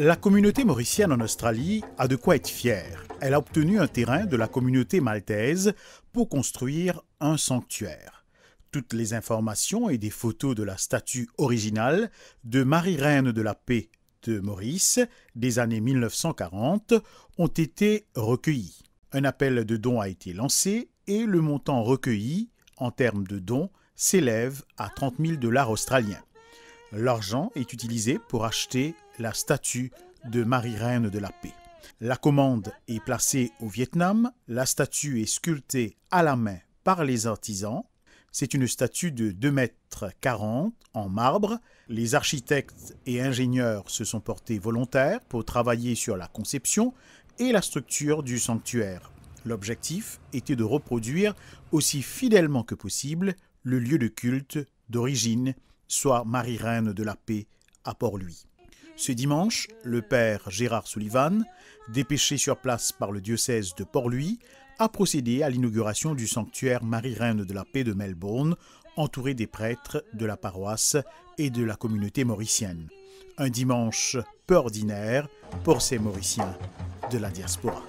La communauté mauricienne en Australie a de quoi être fière. Elle a obtenu un terrain de la communauté maltaise pour construire un sanctuaire. Toutes les informations et des photos de la statue originale de Marie-Reine de la Paix de Maurice des années 1940 ont été recueillies. Un appel de dons a été lancé et le montant recueilli en termes de dons s'élève à 30 000 dollars australiens. L'argent est utilisé pour acheter la statue de Marie-Reine de la Paix. La commande est placée au Vietnam, la statue est sculptée à la main par les artisans. C'est une statue de 2,40 mètres 40 en marbre. Les architectes et ingénieurs se sont portés volontaires pour travailler sur la conception et la structure du sanctuaire. L'objectif était de reproduire aussi fidèlement que possible le lieu de culte d'origine soit Marie-Reine de la Paix à Port-Louis. Ce dimanche, le père Gérard Sullivan, dépêché sur place par le diocèse de Port-Louis, a procédé à l'inauguration du sanctuaire Marie-Reine de la Paix de Melbourne, entouré des prêtres de la paroisse et de la communauté mauricienne. Un dimanche peu ordinaire pour ces Mauriciens de la diaspora.